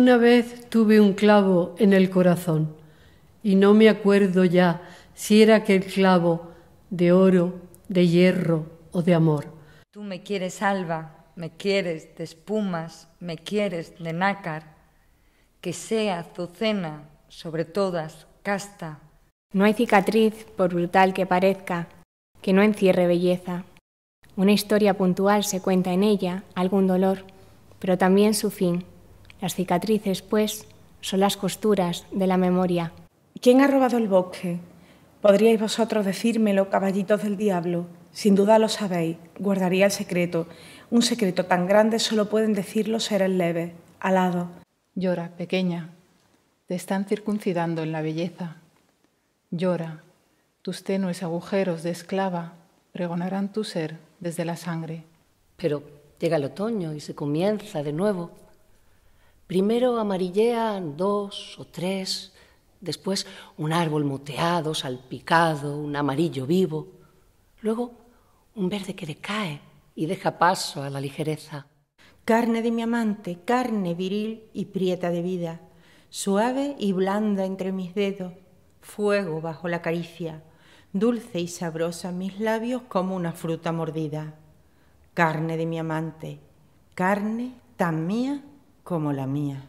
Una vez tuve un clavo en el corazón y no me acuerdo ya si era aquel clavo de oro, de hierro o de amor. Tú me quieres alba, me quieres de espumas, me quieres de nácar, que sea azucena sobre todas casta. No hay cicatriz, por brutal que parezca, que no encierre belleza. Una historia puntual se cuenta en ella, algún dolor, pero también su fin, las cicatrices, pues, son las costuras de la memoria. ¿Quién ha robado el bosque? Podríais vosotros decírmelo, caballitos del diablo. Sin duda lo sabéis, guardaría el secreto. Un secreto tan grande solo pueden decirlo ser seres leve, alado. Llora, pequeña. Te están circuncidando en la belleza. Llora. Tus tenues agujeros de esclava pregonarán tu ser desde la sangre. Pero llega el otoño y se comienza de nuevo. Primero amarillean dos o tres, después un árbol moteado, salpicado, un amarillo vivo, luego un verde que decae y deja paso a la ligereza. Carne de mi amante, carne viril y prieta de vida, suave y blanda entre mis dedos, fuego bajo la caricia, dulce y sabrosa mis labios como una fruta mordida. Carne de mi amante, carne tan mía como la mía.